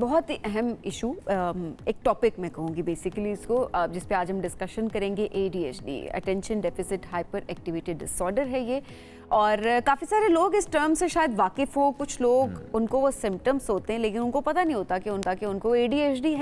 बहुत ही अहम इशू एक टॉपिक मैं कहूँगी बेसिकली इसको जिस पे आज हम डिस्कशन करेंगे A D H D attention deficit hyperactivity disorder है ये और काफ़ी सारे लोग इस टर्म से शायद वाकिफ हो कुछ लोग हम्म। उनको वो सिम्टम्स होते हैं लेकिन उनको पता नहीं होता कि उनका कि उनको ए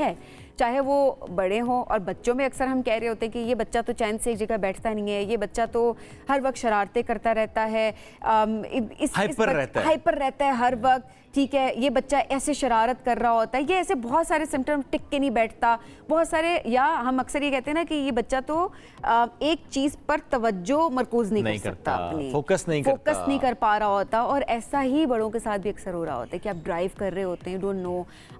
है चाहे वो बड़े हों और बच्चों में अक्सर हम कह रहे होते हैं कि ये बच्चा तो चैन से एक जगह बैठता नहीं है ये बच्चा तो हर वक्त शरारतें करता रहता है इस, हाइपर इस रहता है हाइपर रहता है हर हम्म। वक्त ठीक है ये बच्चा ऐसे शरारत कर रहा होता है ये ऐसे बहुत सारे सिम्टम टिक के नहीं बैठता बहुत सारे या हम अक्सर ये कहते हैं ना कि ये बच्चा तो एक चीज़ पर तवज्जो मरकूज नहीं, नहीं कर सकता फोकस नहीं नहीं फोकस करता। नहीं कर पा रहा होता और ऐसा ही बड़ों के साथ भी अक्सर हो रहा होता है कि आप ड्राइव कर रहे होते हैं डोंट नो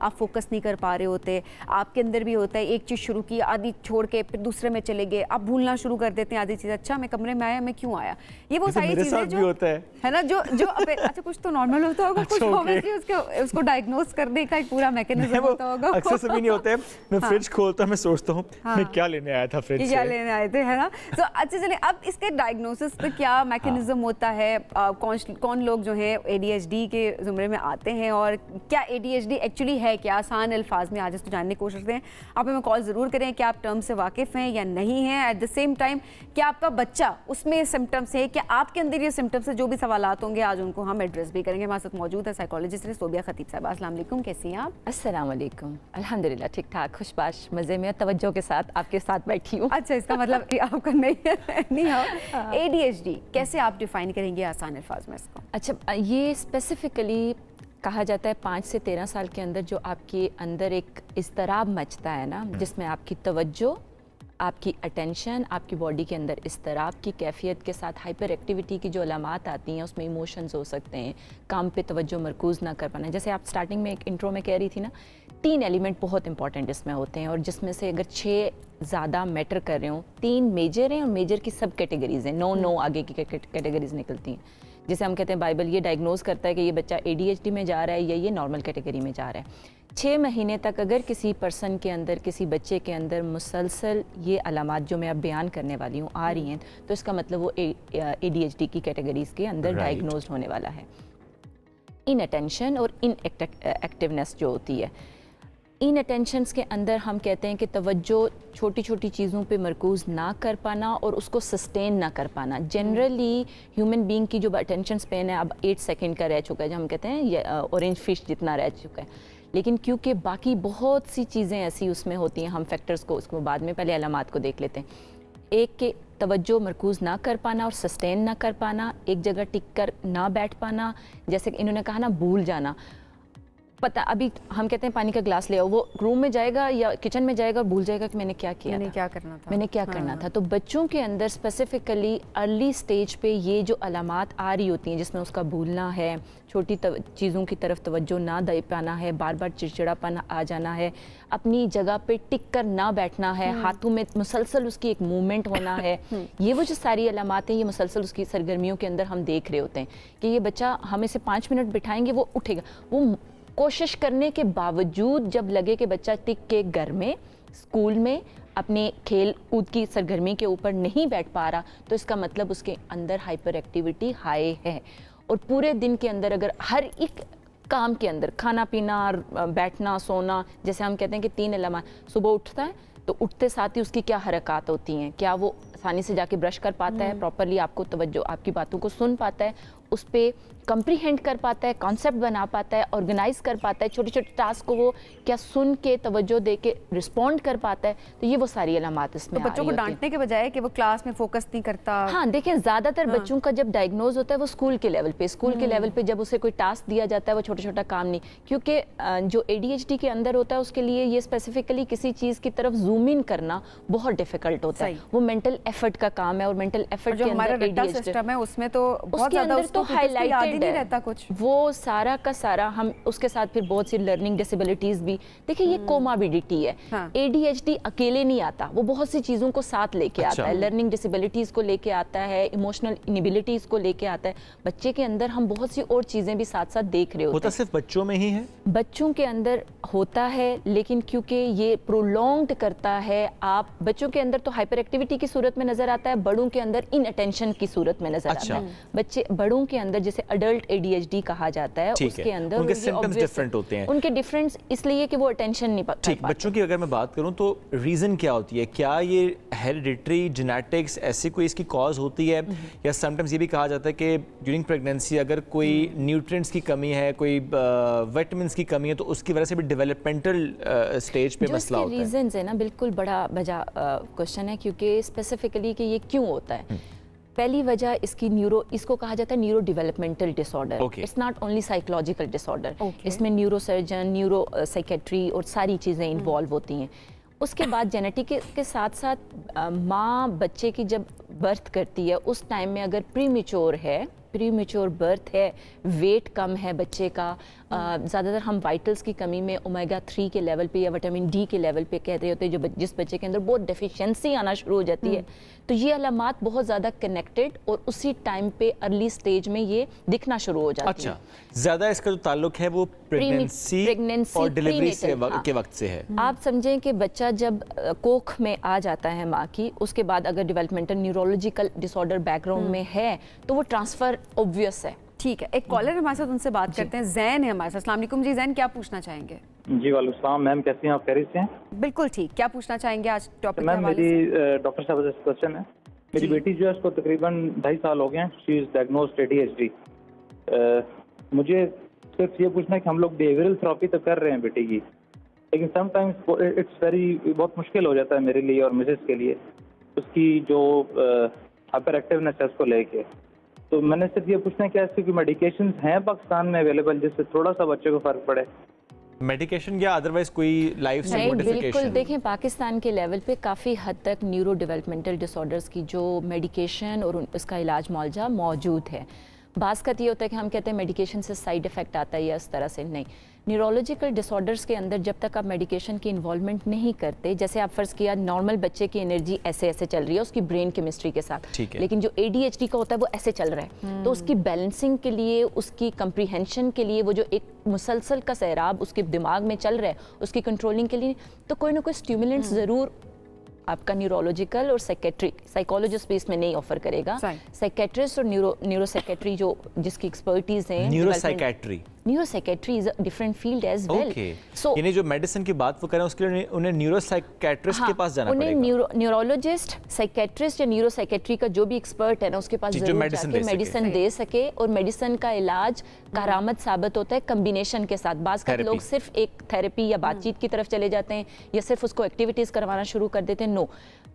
आप फोकस नहीं कर पा रहे होते आपके अंदर भी होता है एक चीज़ शुरू की आधी छोड़ के फिर दूसरे में चले गए आप भूलना शुरू कर देते हैं आधी चीज़ अच्छा मैं कमरे में आया मैं क्यों आया ये वो तो सारी चीज़ें होता है है ना जो जो अच्छा कुछ तो नॉर्मल होता होगा अच्छा, कुछ उसके उसको डायग्नोज करने का एक पूरा मैकेनिज्म होता होगा अक्सर सभी नहीं होते मैं फ्रिज हाँ। खोलता मैं सोचता हूँ हाँ। क्या लेने आया था फ्रिज क्या लेने आए थे है ना तो अच्छा चले अब इसके डायग्नोसिस का क्या मैकेनिज्म हाँ। होता है लगता है आ, कौन कौन लोग जो हैं ए के ज़ुमरे में आते हैं और क्या ए एक्चुअली है क्या आसान अल्फाज में आज इसको जानने की कोशिश करें आप हमें कॉल ज़रूर करें क्या आप टर्म से वाकिफ़ हैं या नहीं हैं एट द सेम टाइम क्या आपका बच्चा उसमें सिम्टम्स है क्या आपके अंदर ये सिम्टम्स है जो भी सवाल होंगे आज उनको हम एड्रेस भी करेंगे हमारे साथ मौजूद है साइकोलॉजिस्ट सोबिया खतीब साहब असलम कैसी हैं आप असलम अलहमदिल्ला ठीक ठाक खुशबाश मज़े में तवज्जो के साथ आपके साथ बैठी हूँ अच्छा इसका मतलब आपका नहीं है नहीं हो ए हाँ। कैसे आप डिफाइन करेंगे आसान अल्फाज में इसको अच्छा ये स्पेसिफिकली कहा जाता है पाँच से तेरह साल के अंदर जो आपके अंदर एक इसतराब मचता है ना हम्म। जिसमें आपकी तवज्जो आपकी अटेंशन आपकी बॉडी के अंदर इस तरह आपकी कैफियत के साथ हाइपर एक्टिविटी की जो अलामत आती हैं उसमें इमोशंस हो सकते हैं काम पे तवज्जो मरकूज़ ना कर पाना जैसे आप स्टार्टिंग में एक इंट्रो में कह रही थी ना तीन एलिमेंट बहुत इंपॉर्टेंट इसमें होते हैं और जिसमें से अगर छः ज़्यादा मैटर कर रहे हो तीन मेजर हैं और मेजर की सब कैटेगरीज हैं नो नो आगे की कैटेगरीज निकलती हैं जैसे हम कहते हैं बाइबल ये डायग्नोज करता है कि ये बच्चा ए में जा रहा है या ये नॉर्मल कैटेगरी में जा रहा है छः महीने तक अगर किसी पर्सन के अंदर किसी बच्चे के अंदर मुसलसल ये अलामत जो मैं अब बयान करने वाली हूँ आ रही हैं तो इसका मतलब वो ए डी एच डी की कैटेगरीज़ के अंदर डायग्नोज होने वाला है इन अटेंशन और इन एक्टिवनेस जो होती है इन अटेंशन के अंदर हम कहते हैं कि तवज्जो छोटी छोटी चीज़ों पे मरकूज़ ना कर पाना और उसको सस्टेन ना कर पाना जनरली ह्यूमन बीइंग की जो अटेंशन स्पेन है अब एट सेकंड का रह चुका है जो हम कहते हैं ऑरेंज फिश जितना रह चुका है लेकिन क्योंकि बाकी बहुत सी चीज़ें ऐसी उसमें होती हैं हम फैक्टर्स को उसको बाद में पहले अलामत को देख लेते हैं एक के तवज्जो मरकूज़ ना कर पाना और सस्टेन ना कर पाना एक जगह टिक कर ना बैठ पाना जैसे इन्होंने कहा ना भूल जाना पता अभी हम कहते हैं पानी का ग्लास ले आओ वो रूम में जाएगा या किचन में जाएगा और भूल जाएगा कि मैंने क्या किया मैंने क्या करना था मैंने क्या हाँ। करना था हाँ। तो बच्चों के अंदर स्पेसिफिकली अर्ली स्टेज पे ये जो अलामत आ रही होती हैं जिसमें उसका भूलना है छोटी चीज़ों की तरफ तवज्जो ना दे पाना है बार बार चिड़चिड़ापन आ जाना है अपनी जगह पर टिक कर ना बैठना है हम्म। हाथों में मुसलसल उसकी एक मूवमेंट होना है हम्म। ये वो जो सारी अलामत हैं ये मुसलसल उसकी सरगर्मियों के अंदर हम देख रहे होते हैं कि ये बच्चा हम इसे पाँच मिनट बिठाएंगे वो उठेगा वो कोशिश करने के बावजूद जब लगे कि बच्चा टिक के घर में स्कूल में अपने खेल कूद की सरगर्मी के ऊपर नहीं बैठ पा रहा तो इसका मतलब उसके अंदर हाइपर एक्टिविटी हाई है और पूरे दिन के अंदर अगर हर एक काम के अंदर खाना पीना बैठना सोना जैसे हम कहते हैं कि तीन अलामा सुबह उठता है तो उठते साथ ही उसकी क्या हरकत होती हैं क्या वो आसानी से जाके ब्रश कर पाता है प्रॉपरली हम्म। आपको तवज्जो आपकी बातों को सुन पाता है उस पर कंप्रीहेंड कर पाता है कॉन्सेप्ट बना पाता है ऑर्गेनाइज कर पाता है छोटे छोटे टास्क को वो क्या सुन के तवज्जो दे के रिस्पॉन्ड कर पाता है तो ये वो सारी अलामत तो इसमें तो बच्चों को डांटने के बजाय कि वो क्लास में फोकस नहीं करता हाँ देखिए ज़्यादातर हाँ। बच्चों का जब डायग्नोज होता है वो स्कूल के लेवल पे स्कूल के लेवल हम्म। पे जब उसे कोई टास्क दिया जाता है वो छोटा छोटा काम नहीं क्योंकि जो ए के अंदर होता है उसके लिए ये स्पेसिफिकली किसी चीज़ की तरफ जूम इन करना बहुत डिफिकल्ट होता है वो मेंटल एफर्ट का काम है और मेंटल एफर्ट जो हमारा सिस्टम है उसमें तो बहुत ज़्यादा उसको हाईलाइट तो लिमिटेड नहीं रहता कुछ वो सारा का सारा हम उसके साथ फिर बहुत सी लर्निंग डिसेबिलिटीज भी देखिए ये कोमाबिडिटी हम्म। है एडीएचडी हाँ. अकेले नहीं आता वो बहुत सी चीज़ों को साथ लेके अच्छा। आता है लर्निंग डिसेबिलिटीज को लेके आता है इमोशनल इनिबिलिटीज को लेके आता है बच्चे के अंदर हम बहुत सी और चीज़ें भी साथ साथ देख रहे होते सिर्फ बच्चों में ही है बच्चों के अंदर होता है लेकिन क्योंकि ये प्रोलोंग करता है आप बच्चों के अंदर तो हाइपर एक्टिविटी की सूरत में नजर आता है बड़ों के अंदर इन अटेंशन की सूरत में नजर अच्छा। आता है बच्चे बड़ों के अंदर जैसे एडल्ट एडीएचडी कहा जाता है उसके अंदर उनके सिम्टम्स डिफरेंट होते हैं उनके डिफरेंस इसलिए कि वो अटेंशन नहीं पाते ठीक बच्चों की अगर मैं बात करूं तो रीज़न क्या होती है क्या ये हेरिडिटरी जेनेटिक्स ऐसी कोई इसकी कॉज होती है हम्म। या सिम्टम्स ये भी कहा जाता है कि ड्यूरिंग प्रेगनेंसी अगर कोई न्यूट्रिएंट्स हम्म। की कमी है कोई विटामिन की कमी है तो उसकी वजह से भी डेवलपमेंटल स्टेज पे मसला होता है रीजंस है ना बिल्कुल बड़ा बजा क्वेश्चन है क्योंकि स्पेसिफिकली कि ये क्यों होता है हम्म। पहली वजह इसकी न्यूरो इसको कहा जाता है neurodevelopmental disorder it's not only psychological disorder इसमें न्यूरो सर्जन न्यूरो साइकेट्री और सारी चीज़ें इन्वॉल्व hmm. होती हैं उसके बाद जेनेटिक के साथ साथ uh, माँ बच्चे की जब बर्थ करती है उस टाइम में अगर प्रीमेच्योर है प्री बर्थ है वेट कम है बच्चे का ज़्यादातर हम वाइटल्स की कमी में ओमेगा थ्री के लेवल पे या विटामिन डी के लेवल पे कह रहे होते हैं जो जिस बच्चे के अंदर बहुत डेफिशिएंसी आना शुरू हो जाती है हम्म। तो ये अलामत बहुत ज़्यादा कनेक्टेड और उसी टाइम पे अर्ली स्टेज में ये दिखना शुरू हो जाता अच्छा, है अच्छा ज़्यादा इसका जो तो ताल्लुक है वो प्रेगनेंसी और डिलीवरी से के हाँ। वक्त से है आप समझें कि बच्चा जब कोख में आ जाता है माँ की उसके बाद अगर developmental neuro neurological disorder background में है तो वो ट्रांसफ़र ऑब्वियस है ठीक है एक कॉलर हमारे साथ उनसे बात करते हैं जैन है हमारे साथ असलम जी जैन क्या पूछना चाहेंगे जी वालेकाम मैम कैसे हैं आप कैरी से हैं बिल्कुल ठीक क्या पूछना चाहेंगे आज टॉपिक मैम मेरी डॉक्टर साहब क्वेश्चन है मेरी बेटी जो है उसको तकरीबन ढाई साल हो गए हैं शी इज़ डायग्नोज ए मुझे सिर्फ ये पूछना है कि हम लोग बिहेवियरल थेरापी तो कर रहे हैं बेटी की लेकिन समटाइम्स इट्स वेरी बहुत मुश्किल हो जाता है मेरे लिए और मिसेज के लिए उसकी जो हाइपर एक्टिवनेस है उसको लेके तो मैंने सिर्फ ये पूछना क्या ऐसी कोई मेडिकेशन हैं पाकिस्तान में अवेलेबल जिससे थोड़ा सा बच्चे को फर्क पड़े मेडिकेशन या अदरवाइज कोई लाइफ से बिल्कुल देखें पाकिस्तान के लेवल पे काफ़ी हद तक न्यूरो डेवलपमेंटल डिसऑर्डर्स की जो मेडिकेशन और उसका इलाज मुआवजा मौजूद है बास का तो ये होता है कि हम कहते हैं मेडिकेशन से साइड इफ़ेक्ट आता है या इस तरह से नहीं न्यूरोलॉजिकल डिसऑर्डर्स के अंदर जब तक आप मेडिकेशन की इन्वॉल्वमेंट नहीं करते जैसे आप फ़र्ज़ किया नॉर्मल बच्चे की एनर्जी ऐसे ऐसे चल रही है उसकी ब्रेन केमिस्ट्री के साथ लेकिन जो ए का होता है वो ऐसे चल रहा है हम्म। तो उसकी बैलेंसिंग के लिए उसकी कंप्रीहेंशन के लिए वो जो एक मुसलसल का सैराब उसके दिमाग में चल रहा है उसकी कंट्रोलिंग के लिए तो कोई ना कोई स्टूमुलेंट हम्म। ज़रूर आपका न्यूरोलॉजिकल और सेकेट्रिक साइकोलॉजिस्ट भी इसमें नहीं ऑफर करेगा साइकेट्रिस्ट और न्यूरो न्यूरोसेकेट्री जो जिसकी एक्सपर्टीज है neuropsychiatry neuropsychiatry is different field as well so यानी जो मेडिसिन की बात वो कर रहे हैं उसके लिए उन्हें न्यूरोसाइकेट्रिस्ट हाँ, के पास जाना उन्हें न्यूरोलॉजिस्ट साइकेट्रिस्ट या न्यूरोसाइकेट्री का जो भी एक्सपर्ट है ना उसके पास जरूर मेडिसिन दे सके और मेडिसिन का इलाज कारामत साबित होता है कम्बिनेशन के साथ बाज कर लोग सिर्फ एक थेरेपी या बातचीत की तरफ चले जाते हैं या सिर्फ उसको एक्टिविटीज करवाना शुरू कर देते हैं नो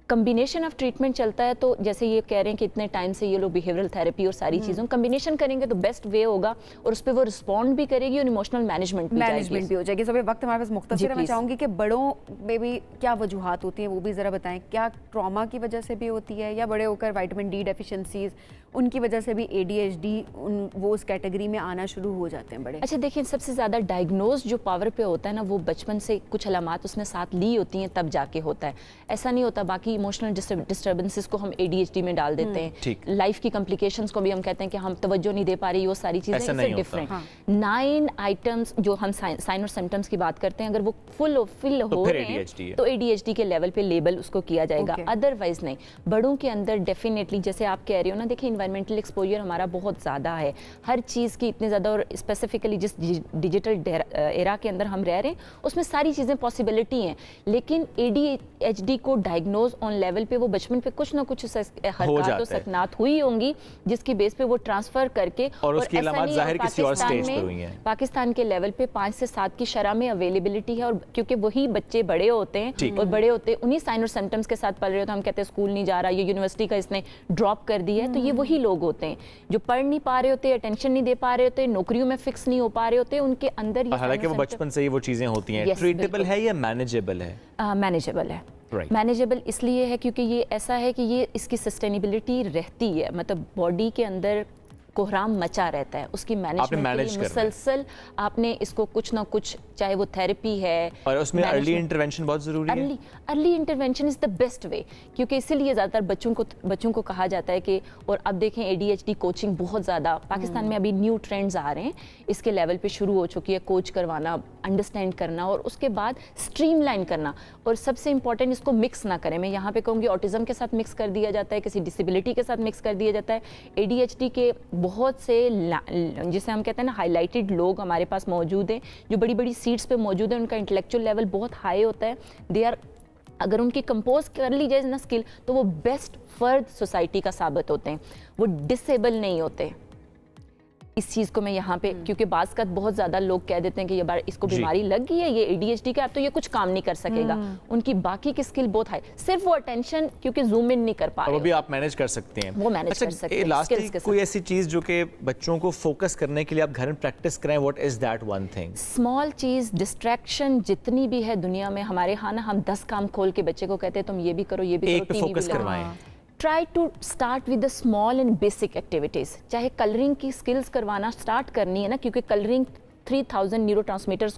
कम्बिनेशन ऑफ ट्रीटमेंट चलता है तो जैसे ये कह रहे हैं कि इतने टाइम से ये लोग बिहेवियरल थेरेपी और सारी हम्म। चीज़ों कम्बिनेशन करेंगे तो बेस्ट वे होगा और उस पर वो रिस्पॉन्ड भी करेगी और इमोशनल मैनेजमेंट मैनेजमेंट भी हो जाएगी सभी वक्त हमारे पास मुख्त मैं चाहूँगी कि बड़ों में भी क्या वजूहत होती है वो भी ज़रा बताएं क्या ट्रामा की वजह से भी होती है या बड़े होकर वाइटमिन डी डेफिशंसीज उनकी वजह से भी ए डी एच डी उन वो उस कैटेगरी में आना शुरू हो जाते हैं बड़े अच्छा देखिए सबसे ज़्यादा डायग्नोज जो पावर पे होता है ना वो बचपन से कुछ अलामत उसने साथ ली होती हैं तब जाके होता है ऐसा नहीं होता बाकी इमोशनल डिस्टर्बेंसेस को हम एडीएचडी में डाल देते हम्म, हैं लाइफ की कॉम्प्लिकेशंस को भी हम कहते हैं कि हम तवज्जो नहीं दे पा रही वो सारी चीज़ें डिफरेंट नाइन आइटम्स जो हम साइन और सिम्टम्स की बात करते हैं अगर वो फुल फिल हो तो रहे हैं तो एडीएचडी के लेवल पे लेबल उसको किया जाएगा अदरवाइज नहीं बड़ों के अंदर डेफिनेटली जैसे आप कह रहे हो ना देखिए इन्वायरमेंटल एक्सपोजर हमारा बहुत ज़्यादा है हर चीज़ की इतनी ज़्यादा और स्पेसिफिकली जिस डिजिटल एरा के अंदर हम रह रहे हैं उसमें सारी चीज़ें पॉसिबिलिटी हैं लेकिन एडीएचडी को डायग्नोज ऑन लेवल पे वो बचपन पे कुछ ना कुछ हरकत सकनात हुई होंगी जिसकी बेस पे वो ट्रांसफर करके और, उसकी और जाहिर किसी और स्टेज पे हुई है पाकिस्तान के लेवल पे पांच से सात की शराह में अवेलेबिलिटी है और क्योंकि वही बच्चे बड़े होते हैं और बड़े होते हैं उन्हीं साइन और सिम्टम्स के साथ पढ़ रहे होते हम कहते हैं स्कूल नहीं जा रहा ये यूनिवर्सिटी का इसने ड्रॉप कर दिया है तो ये हम्म। वही लोग होते हैं जो पढ़ नहीं पा रहे होते अटेंशन नहीं दे पा रहे होते नौकरियों में फिक्स नहीं हो पा रहे होते उनके अंदर हालांकि वो बचपन से ही वो चीज़ें होती हैं ट्रीटेबल है या मैनेजेबल है मैनेजेबल है मैनेजेबल right. इसलिए है क्योंकि ये ऐसा है कि ये इसकी सस्टेनेबिलिटी रहती है मतलब बॉडी के अंदर कोहराम मचा रहता है उसकी मैनेजमेंट मुसलसल आपने इसको कुछ ना कुछ चाहे वो थेरेपी है और उसमें अर्ली इंटरवेंशन बहुत ज़रूरी है early intervention is the best way क्योंकि इसीलिए ज़्यादातर बच्चों को बच्चों को कहा जाता है कि और अब देखें ए कोचिंग बहुत ज़्यादा पाकिस्तान में हम्म। अभी न्यू ट्रेंड्स आ रहे हैं इसके लेवल पर शुरू हो चुकी है कोच करवाना अंडरस्टैंड करना और उसके बाद स्ट्रीमलाइन करना और सबसे इंपॉर्टेंट इसको मिक्स ना करें मैं यहाँ पे कहूँगी ऑटिज़म के साथ मिक्स कर दिया जाता है किसी डिसेबिलिटी के साथ मिक्स कर दिया जाता है ए के बहुत से जिसे हम कहते हैं ना हाईलाइटेड लोग हमारे पास मौजूद हैं जो बड़ी बड़ी सीट्स पे मौजूद हैं उनका इंटेलेक्चुअल लेवल बहुत हाई होता है दे आर अगर उनकी कंपोज कर ली जाए ना स्किल तो वो बेस्ट फर्द सोसाइटी का साबित होते हैं वो डिसेबल नहीं होते इस चीज़ को मैं यहाँ पे हम्म। क्योंकि बाज़त बहुत ज़्यादा लोग कह देते हैं कि ये बार इसको बीमारी लग गई है ये ए डी डी एच का आप तो ये कुछ काम नहीं कर सकेगा हम्म। उनकी बाकी की स्किल बहुत हाई सिर्फ वो अटेंशन क्योंकि जूम इन नहीं कर पा रहे आप मैनेज अच्छा, कर सकते हैं वो मैनेज कर सकते हैं कोई ऐसी चीज़ जो कि बच्चों को फोकस करने के लिए आप घर में प्रैक्टिस करें what is that one thing small चीज़ डिस्ट्रैक्शन जितनी भी है दुनिया में हमारे यहाँ ना हम दस काम खोल के बच्चे को कहते हैं तुम ये भी करो ये भी करो फोकस करवाएं हाँ। Try to start with the small and basic activities चाहे कलरिंग की स्किल्स करवाना स्टार्ट करनी है ना क्योंकि कलरिंग 3000 न्यूरो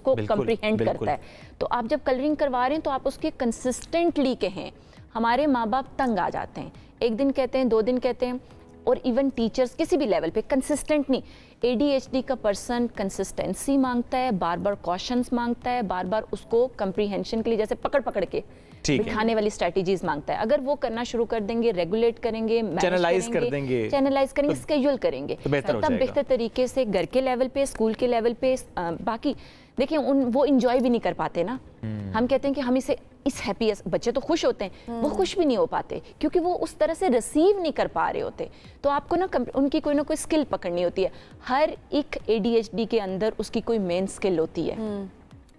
को कंप्रीहेंड करता है तो आप जब कलरिंग करवा रहे हैं तो आप उसके कंसिस्टेंटली कहें हमारे माँ बाप तंग आ जाते हैं एक दिन कहते हैं दो दिन कहते हैं और इवन टीचर्स किसी भी लेवल पे कंसिस्टेंट नहीं ए का पर्सन कंसिस्टेंसी मांगता है बार बार कॉशंस मांगता है बार बार उसको कंप्रीहेंशन के लिए जैसे पकड़ पकड़ के दिखाने वाली स्ट्रेटेजीज मांगता है अगर वो करना शुरू कर देंगे रेगुलेट करेंगे चैनलाइज कर देंगे चैनलाइज करेंगे स्केड्यूल तो करेंगे तो तब बेहतर तरीके से घर के लेवल पे स्कूल के लेवल पे बाकी देखिए उन वो इंजॉय भी नहीं कर पाते ना हम्म। हम कहते हैं कि हम इसे इस हैप्पी बच्चे तो खुश होते हैं वो हम्म। खुश भी नहीं हो पाते क्योंकि वो उस तरह से रिसीव नहीं कर पा रहे होते तो आपको ना उनकी कोई ना कोई स्किल पकड़नी होती है हर एक एडीएचडी के अंदर उसकी कोई मेन स्किल होती है हम्म।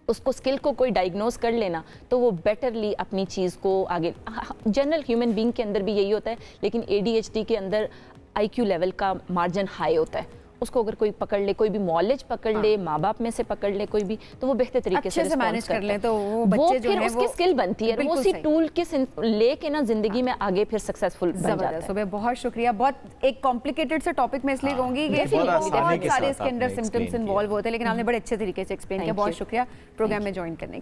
उसको स्किल को कोई डायग्नोस कर लेना तो वो बेटरली अपनी चीज़ को आगे जनरल ह्यूमन बींग के अंदर भी यही होता है लेकिन ए के अंदर आई लेवल का मार्जिन हाई होता है उसको अगर कोई पकड़ ले कोई भी मॉलेज पकड़ ले हाँ। माँ बाप में से पकड़ ले कोई भी तो वो बेहतर तरीके से, से मैनेज कर ले तो वो बच्चे वो फिर उसकी स्किल बनती है वो उसी टूल के लेके ना जिंदगी में आगे फिर सक्सेसफुल बन जाता है सुबह बहुत शुक्रिया बहुत एक कॉम्प्लिकेटेड से टॉपिक में इसलिए हाँ। कहूंगी कि बहुत सारे इसके अंदर सिम्टम्स इन्वॉल्व होते हैं लेकिन आपने हम्म। बड़े अच्छे तरीके से एक्सप्लेन किया बहुत शुक्रिया प्रोग्राम में ज्वाइन करने के